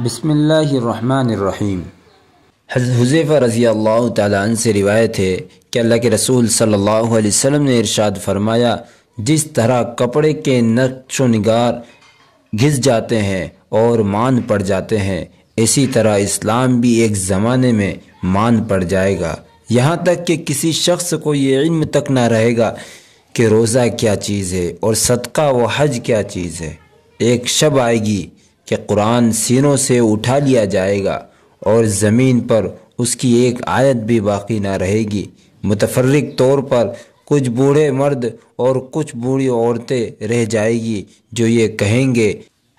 बसमीम हुज़ैफ़ा रज़ी अल्लाह तन से रिवायत है कि अल्लाह के रसूल सल्लल्लाहु अलैहि वसल्लम ने इरशाद फरमाया जिस तरह कपड़े के नक्श नगार घिस जाते हैं और मान पड़ जाते हैं इसी तरह इस्लाम भी एक ज़माने में मान पड़ जाएगा यहाँ तक कि किसी शख्स को ये इल्म तक ना रहेगा कि रोज़ा क्या चीज़ है और सदका व हज क्या चीज़ है एक शब आएगी कि कुरान सीनों से उठा लिया जाएगा और ज़मीन पर उसकी एक आयत भी बाकी ना रहेगी मुतफरक तौर पर कुछ बूढ़े मर्द और कुछ बूढ़ी औरतें रह जाएगी जो ये कहेंगे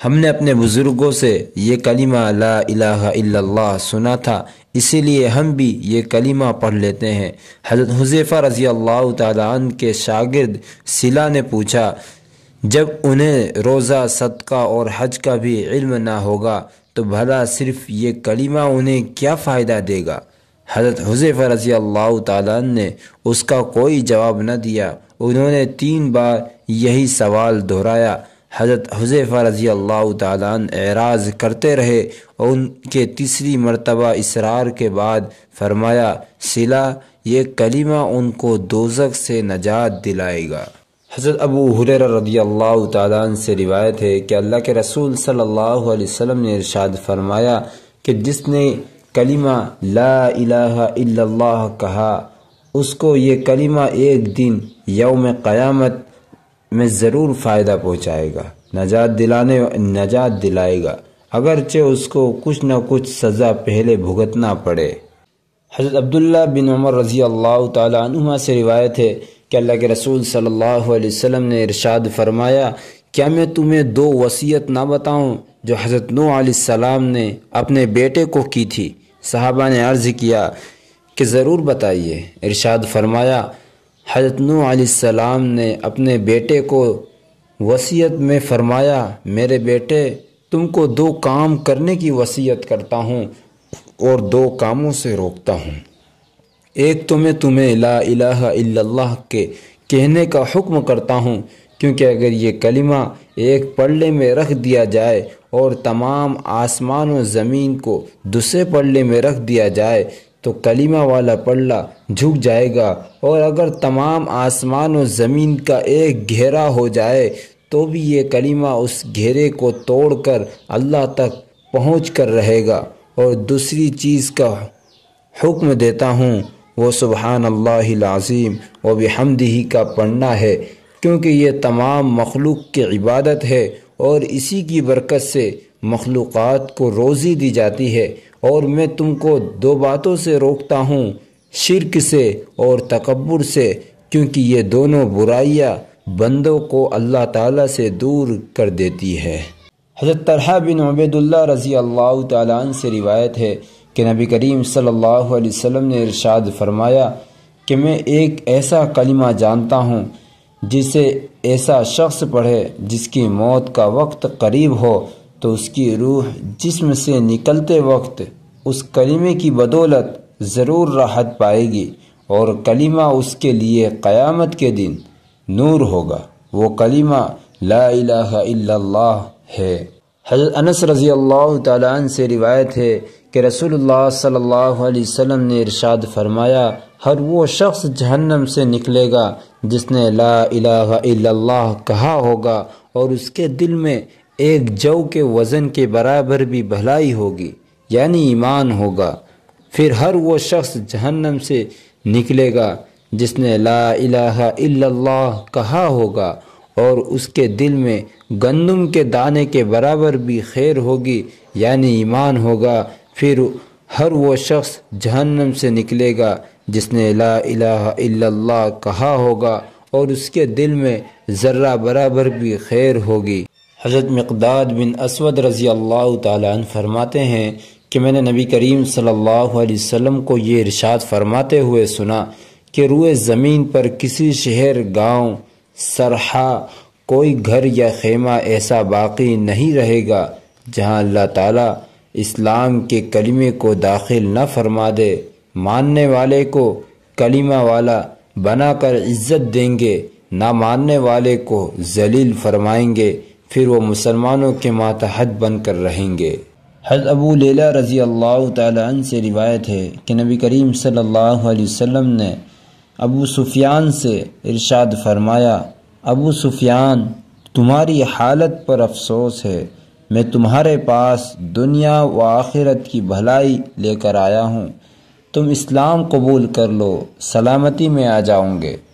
हमने अपने बुज़ुर्गों से ये कलिमा ला इलाहा इल्लल्लाह सुना था इसीलिए हम भी ये कलिमा पढ़ लेते हैं हज़रत हुज़ैफ़ा रज़ी अल्लाह तन के शागिर्द सिला ने पूछा जब उन्हें रोज़ा सदका और हज का भी इल्म ना होगा तो भला सिर्फ ये कलीमा उन्हें क्या फ़ायदा देगा हज़रत हुजैफ़ रज़ी अल्लाह ताला ने उसका कोई जवाब न दिया उन्होंने तीन बार यही सवाल दोहराया हज़रत हुजैफ़ रज़ी अल्लाह तराज करते रहे और उनके तीसरी मरतबा इसरार के बाद फरमाया सिला ये कलीमा उनको दोजक से नजात दिलाएगा हज़रत अबू हुरर रज़ी अल्लाह तन से रिवायत है कि अल्लाह के रसूल सल्लल्लाहु अलैहि वसल्लम ने इरशाद फरमाया कि जिसने कलिमा ला इलाहा इल्लल्लाह कहा उसको ये कलिमा एक दिन यौम क़यामत में ज़रूर फ़ायदा पहुँचाएगा नजात दिलाने नजात दिलाएगा अगरचे उसको कुछ न कुछ सज़ा पहले भुगतना पड़े हज़रत अब्दुल्ला बिन उमर रज़ी अल्लाह तुमा से रिवायत है कि अल्लाह के रसूल सल्लल्लाहु अलैहि वसल्लम ने इरशाद फरमाया क्या मैं तुम्हें दो वसीयत ना बताऊं जो हज़रत नू सलाम ने अपने बेटे को की थी साहबा ने अर्ज़ किया कि ज़रूर बताइए इरशाद फरमाया हज़रत नू सलाम ने अपने बेटे को वसीयत में फरमाया मेरे बेटे तुमको दो काम करने की वसीयत करता हूँ और दो कामों से रोकता हूँ एक तो मैं तुम्हें ला इलाहा के कहने का हुक्म करता हूँ क्योंकि अगर ये कलिमा एक पल्ले में रख दिया जाए और तमाम आसमान और ज़मीन को दूसरे पल्ले में रख दिया जाए तो कलिमा वाला पल्ला झुक जाएगा और अगर तमाम आसमान और ज़मीन का एक घेरा हो जाए तो भी ये कलिमा उस घेरे को तोड़कर अल्लाह तक पहुँच कर रहेगा और दूसरी चीज़ का हुक्म देता हूँ वो सुबहान अल्लाज़ीम व ही का पढ़ना है क्योंकि ये तमाम मखलूक की इबादत है और इसी की बरकत से मखलूक़ को रोज़ी दी जाती है और मैं तुमको दो बातों से रोकता हूँ शिरक से और तकबर से क्योंकि ये दोनों बुराइयाँ बंदों को अल्लाह ताला से दूर कर देती है हज़रत तरह बिन अबैदुल्ला रज़ी अल्लाह तन से रिवायत है कि नबी करीम सल्लल्लाहु अलैहि वसल्लम ने इरशाद फरमाया कि मैं एक ऐसा कलिमा जानता हूँ जिसे ऐसा शख्स पढ़े जिसकी मौत का वक्त करीब हो तो उसकी रूह जिस्म से निकलते वक्त उस कलिमे की बदौलत ज़रूर राहत पाएगी और कलिमा उसके लिए क़यामत के दिन नूर होगा वो कलिमा ला इलाहा इल्लल्लाह है हज़रत अनस रज़ी अल्लाह तन से रिवायत है कि रसोल्ला सल्ला अलैहि ने इरशाद फरमाया हर वो शख्स जहन्नम से निकलेगा जिसने ला अला कहा होगा और उसके दिल में एक जव के वज़न के बराबर भी भलाई होगी यानी ईमान होगा फिर हर वो शख्स जहन्नम से निकलेगा जिसने ला अला कहा होगा और उसके दिल में गंदम के दाने के बराबर भी खैर होगी यानी ईमान होगा फिर हर वो शख्स जहन्नम से निकलेगा जिसने ला इलाहा इल्लल्लाह कहा होगा और उसके दिल में ज़र्रा बराबर भी खैर होगी हज़रत मकदाद बिन असवद रज़ी अल्लाह तालन फरमाते हैं कि मैंने नबी करीम सल्लल्लाहु अलैहि वसल्लम को ये इरशाद फरमाते हुए सुना कि रुए ज़मीन पर किसी शहर गांव, सरहा कोई घर या खेमा ऐसा बाकी नहीं रहेगा जहां अल्लाह ताला इस्लाम के कलिमे को दाखिल न फरमा दे मानने वाले को कलिमा वाला बनाकर इज्जत देंगे ना मानने वाले को जलील फरमाएंगे फिर वो मुसलमानों के मातहत बनकर रहेंगे हज़ अबू लेला रज़ी अल्लाह तन से रिवायत है कि नबी करीम सल्लल्लाहु अलैहि वसल्लम ने अबू सुफियान से इरशाद फरमाया अबू सुफियान तुम्हारी हालत पर अफसोस है मैं तुम्हारे पास दुनिया व आखिरत की भलाई लेकर आया हूँ तुम इस्लाम कबूल कर लो सलामती में आ जाओगे